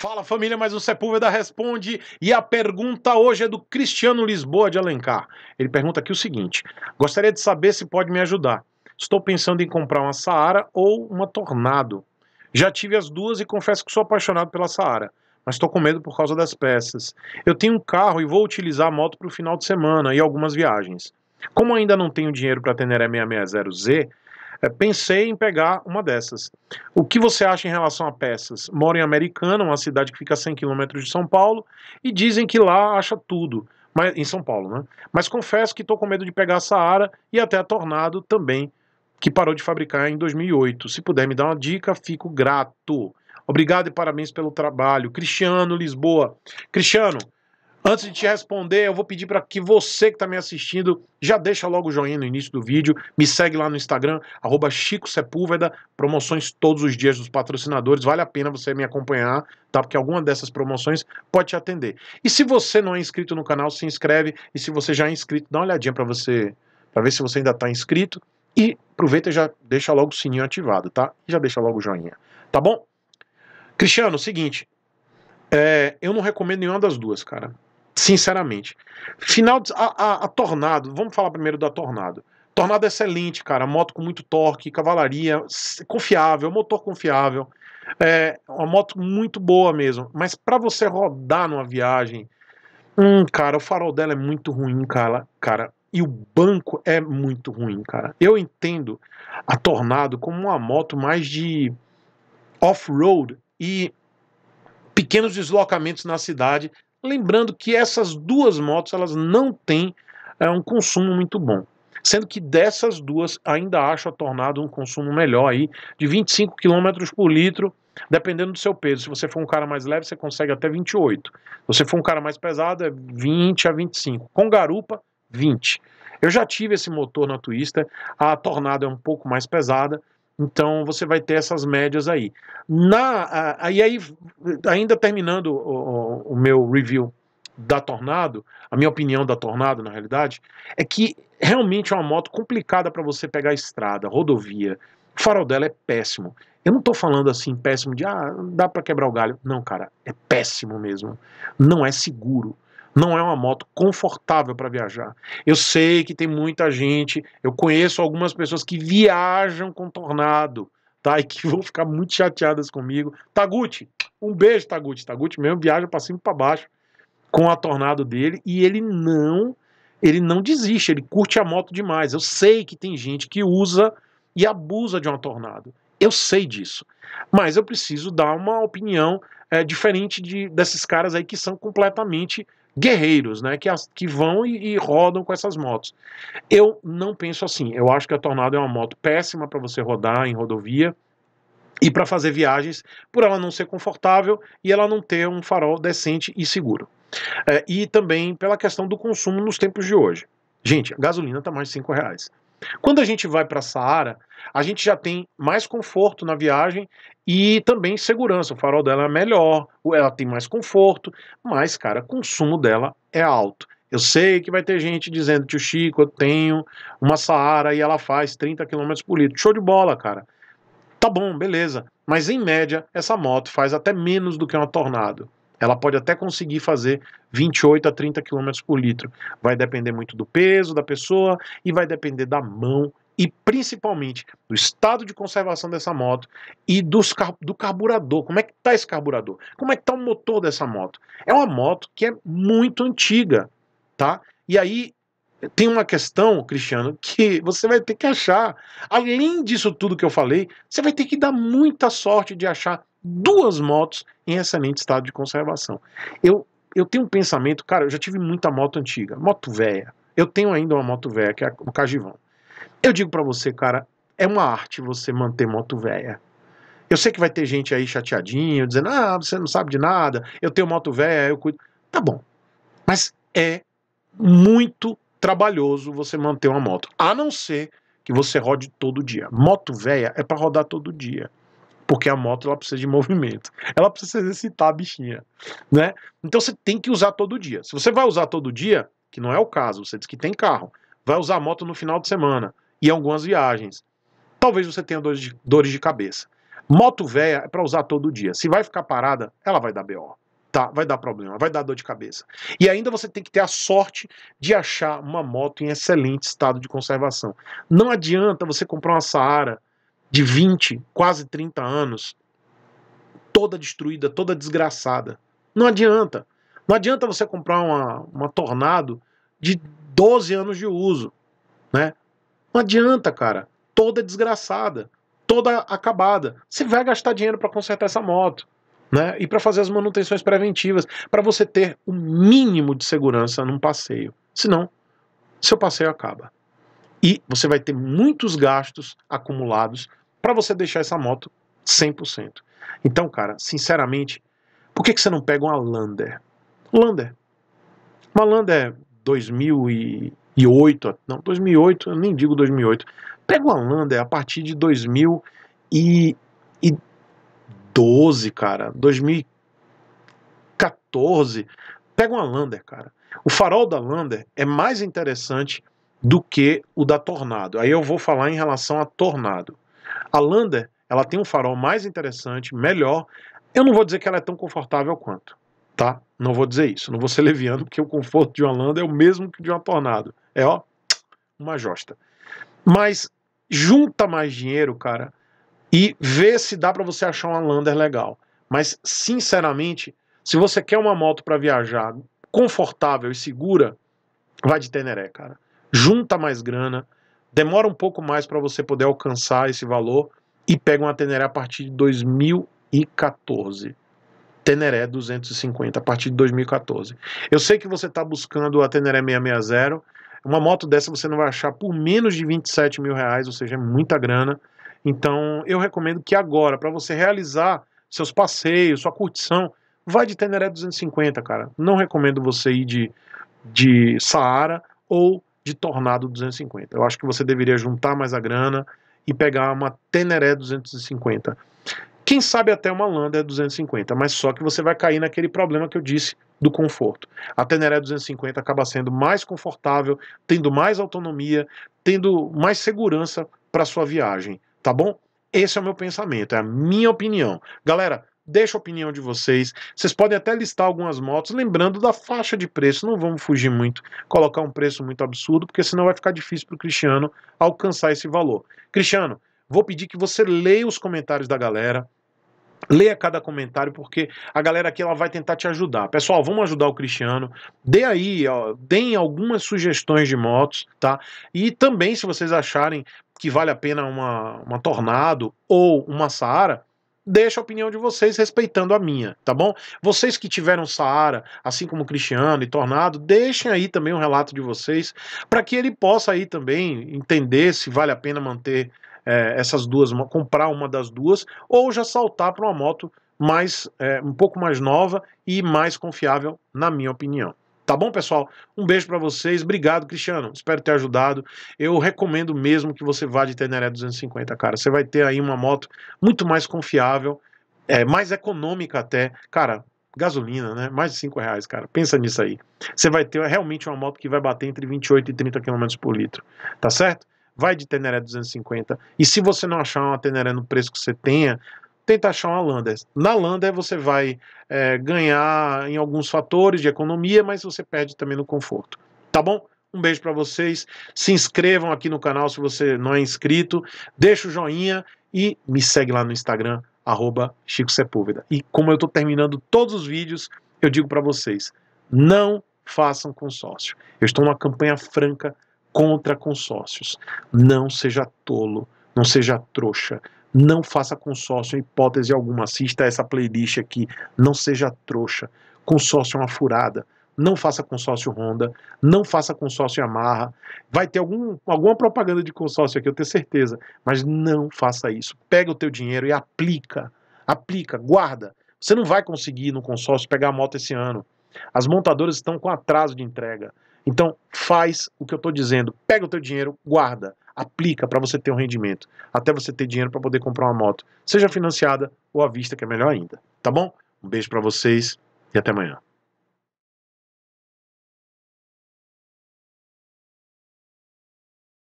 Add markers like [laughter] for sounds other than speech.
Fala família, mas o Sepúlveda responde e a pergunta hoje é do Cristiano Lisboa de Alencar. Ele pergunta aqui o seguinte: Gostaria de saber se pode me ajudar. Estou pensando em comprar uma Saara ou uma Tornado. Já tive as duas e confesso que sou apaixonado pela Saara, mas estou com medo por causa das peças. Eu tenho um carro e vou utilizar a moto para o final de semana e algumas viagens. Como ainda não tenho dinheiro para a Teneré 660Z, é, pensei em pegar uma dessas. O que você acha em relação a peças? Moro em Americana, uma cidade que fica a 100 quilômetros de São Paulo, e dizem que lá acha tudo. Mas, em São Paulo, né? Mas confesso que estou com medo de pegar a Saara e até a Tornado também, que parou de fabricar em 2008. Se puder me dar uma dica, fico grato. Obrigado e parabéns pelo trabalho. Cristiano Lisboa. Cristiano, Antes de te responder, eu vou pedir para que você que está me assistindo já deixa logo o joinha no início do vídeo, me segue lá no Instagram, arroba Chico Sepúlveda, promoções todos os dias dos patrocinadores, vale a pena você me acompanhar, tá? Porque alguma dessas promoções pode te atender. E se você não é inscrito no canal, se inscreve, e se você já é inscrito, dá uma olhadinha para você, para ver se você ainda está inscrito, e aproveita e já deixa logo o sininho ativado, tá? E já deixa logo o joinha, tá bom? Cristiano, é seguinte, é, eu não recomendo nenhuma das duas, cara. Sinceramente. Final. De, a, a, a Tornado, vamos falar primeiro da Tornado. Tornado é excelente, cara. Moto com muito torque, cavalaria, confiável, motor confiável. É uma moto muito boa mesmo. Mas para você rodar numa viagem, hum, cara, o farol dela é muito ruim, cara. cara. E o banco é muito ruim, cara. Eu entendo a Tornado como uma moto mais de off-road e pequenos deslocamentos na cidade Lembrando que essas duas motos elas não têm é, um consumo muito bom. Sendo que dessas duas ainda acho a Tornado um consumo melhor aí, de 25 km por litro, dependendo do seu peso. Se você for um cara mais leve, você consegue até 28. Se você for um cara mais pesado, é 20 a 25. Com garupa, 20. Eu já tive esse motor na Twister, a Tornado é um pouco mais pesada, então você vai ter essas médias aí. Na, a, a, e aí, ainda terminando o, o, o meu review da Tornado, a minha opinião da Tornado, na realidade, é que realmente é uma moto complicada para você pegar a estrada, rodovia. O farol dela é péssimo. Eu não estou falando assim péssimo de ah, dá para quebrar o galho. Não, cara, é péssimo mesmo. Não é seguro. Não é uma moto confortável para viajar. Eu sei que tem muita gente, eu conheço algumas pessoas que viajam com Tornado, tá? E que [laughs] vão ficar muito chateadas comigo. Taguchi, um beijo, Taguchi. Taguchi mesmo viaja para cima e para baixo com a Tornado dele e ele não ele não desiste, ele curte a moto demais. Eu sei que tem gente que usa e abusa de uma Tornado. Eu sei disso. Mas eu preciso dar uma opinião é, diferente de, desses caras aí que são completamente guerreiros, né, que, as, que vão e, e, rodam com essas motos. Eu não penso assim. Eu acho que a Tornado é uma moto péssima para você rodar em rodovia e para fazer viagens, por ela não ser confortável e ela não ter um farol decente e seguro. É, e também pela questão do consumo nos tempos de hoje. Gente, a gasolina está mais de 5 reais. Quando a gente vai para a Saara, a gente já tem mais conforto na viagem e também segurança. O farol dela é melhor, ela tem mais conforto, mas, cara, o consumo dela é alto. Eu sei que vai ter gente dizendo, tio Chico, eu tenho uma Saara e ela faz 30 km por litro. Show de bola, cara. Tá bom, beleza. Mas em média, essa moto faz até menos do que uma Tornado. Ela pode até conseguir fazer 28 a 30 km por litro. Vai depender muito do peso da pessoa e vai depender da mão e principalmente do estado de conservação dessa moto e dos, do carburador. Como é que está esse carburador? Como é que está o motor dessa moto? É uma moto que é muito antiga, tá? E aí tem uma questão, Cristiano, que você vai ter que achar. Além disso tudo que eu falei, você vai ter que dar muita sorte de achar duas motos em excelente estado de conservação. Eu, eu tenho um pensamento, cara, eu já tive muita moto antiga, moto velha. Eu tenho ainda uma moto velha, que é o Cajivão. Eu digo para você, cara, é uma arte você manter moto velha. Eu sei que vai ter gente aí chateadinho, dizendo, ah, você não sabe de nada, eu tenho moto velha, eu cuido. Tá bom. Mas é muito trabalhoso você manter uma moto. A não ser que você rode todo dia. Moto velha é para rodar todo dia porque a moto ela precisa de movimento, ela precisa exercitar a bichinha, né? Então você tem que usar todo dia. Se você vai usar todo dia, que não é o caso, você diz que tem carro, vai usar a moto no final de semana e algumas viagens, talvez você tenha dores de, dores de cabeça. Moto velha é para usar todo dia. Se vai ficar parada, ela vai dar BO. Tá, vai dar problema, vai dar dor de cabeça. E ainda você tem que ter a sorte de achar uma moto em excelente estado de conservação. Não adianta você comprar uma Saara de 20, quase 30 anos, toda destruída, toda desgraçada. Não adianta. Não adianta você comprar uma, uma Tornado de 12 anos de uso, né? Não adianta, cara. Toda desgraçada, toda acabada. Você vai gastar dinheiro para consertar essa moto, né? E para fazer as manutenções preventivas, para você ter o mínimo de segurança num passeio. Senão, seu passeio acaba. E você vai ter muitos gastos acumulados para você deixar essa moto 100%. Então, cara, sinceramente, por que, que você não pega uma Lander? Lander. Uma Lander 2008, não, 2008, eu nem digo 2008. Pega uma Lander a partir de 2012, cara, 2014. Pega uma Lander, cara. O farol da Lander é mais interessante do que o da Tornado. Aí eu vou falar em relação a Tornado. A Lander, ela tem um farol mais interessante, melhor. Eu não vou dizer que ela é tão confortável quanto, tá? Não vou dizer isso, não vou ser leviano, porque o conforto de uma Lander é o mesmo que de uma Tornado. É, ó, uma josta. Mas junta mais dinheiro, cara, e vê se dá para você achar uma Lander legal. Mas, sinceramente, se você quer uma moto para viajar confortável e segura, vai de Teneré, cara. Junta mais grana, demora um pouco mais para você poder alcançar esse valor e pega uma Teneré a partir de 2014. Teneré 250 a partir de 2014. Eu sei que você está buscando a Teneré 660. Uma moto dessa você não vai achar por menos de 27 mil reais, ou seja, é muita grana. Então eu recomendo que agora, para você realizar seus passeios, sua curtição, vai de Teneré 250, cara. Não recomendo você ir de, de Saara ou de Tornado 250. Eu acho que você deveria juntar mais a grana e pegar uma Teneré 250. Quem sabe até uma Lander 250, mas só que você vai cair naquele problema que eu disse do conforto. A Teneré 250 acaba sendo mais confortável, tendo mais autonomia, tendo mais segurança para sua viagem, tá bom? Esse é o meu pensamento, é a minha opinião. Galera, Deixa a opinião de vocês. Vocês podem até listar algumas motos, lembrando da faixa de preço. Não vamos fugir muito, colocar um preço muito absurdo, porque senão vai ficar difícil para o Cristiano alcançar esse valor. Cristiano, vou pedir que você leia os comentários da galera. Leia cada comentário, porque a galera aqui ela vai tentar te ajudar. Pessoal, vamos ajudar o Cristiano. Dê aí, ó, deem algumas sugestões de motos, tá? E também, se vocês acharem que vale a pena uma, uma Tornado ou uma Saara, deixo a opinião de vocês respeitando a minha, tá bom? Vocês que tiveram Saara, assim como Cristiano e Tornado, deixem aí também um relato de vocês, para que ele possa aí também entender se vale a pena manter é, essas duas, comprar uma das duas, ou já saltar para uma moto mais é, um pouco mais nova e mais confiável, na minha opinião. Tá bom, pessoal? Um beijo para vocês. Obrigado, Cristiano. Espero ter ajudado. Eu recomendo mesmo que você vá de Teneré 250, cara. Você vai ter aí uma moto muito mais confiável, é, mais econômica até. Cara, gasolina, né? Mais de 5 reais, cara. Pensa nisso aí. Você vai ter realmente uma moto que vai bater entre 28 e 30 km por litro. Tá certo? Vai de Teneré 250. E se você não achar uma Teneré no preço que você tenha, tenta achar uma Lander. Na Lander você vai é, ganhar em alguns fatores de economia, mas você perde também no conforto. Tá bom? Um beijo para vocês. Se inscrevam aqui no canal se você não é inscrito. Deixa o joinha e me segue lá no Instagram, arroba Chico Sepúlveda. E como eu estou terminando todos os vídeos, eu digo para vocês, não façam consórcio. Eu estou numa campanha franca contra consórcios. Não seja tolo, não seja trouxa, não faça consórcio em hipótese alguma. Assista essa playlist aqui. Não seja trouxa. Consórcio é uma furada. Não faça consórcio Honda. Não faça consórcio Yamaha. Vai ter algum, alguma propaganda de consórcio aqui, eu tenho certeza. Mas não faça isso. Pega o teu dinheiro e aplica. Aplica, guarda. Você não vai conseguir no consórcio pegar a moto esse ano. As montadoras estão com atraso de entrega. Então, faz o que eu estou dizendo. Pega o teu dinheiro, guarda, aplica para você ter um rendimento, até você ter dinheiro para poder comprar uma moto, seja financiada ou à vista, que é melhor ainda. Tá bom? Um beijo para vocês e até amanhã.